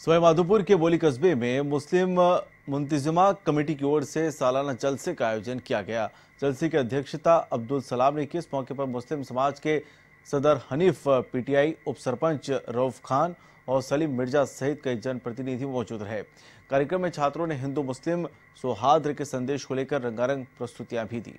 सवाईमाधोपुर के बोली कस्बे में मुस्लिम मुंतजमा कमेटी की ओर से सालाना जलसे का आयोजन किया गया जलसे की अध्यक्षता अब्दुल सलाम ने की इस मौके पर मुस्लिम समाज के सदर हनीफ पीटीआई उप सरपंच रऊफ खान और सलीम मिर्जा सहित कई जनप्रतिनिधि मौजूद रहे कार्यक्रम में छात्रों ने हिंदू मुस्लिम सौहार्द के संदेश को लेकर रंगारंग प्रस्तुतियां भी दी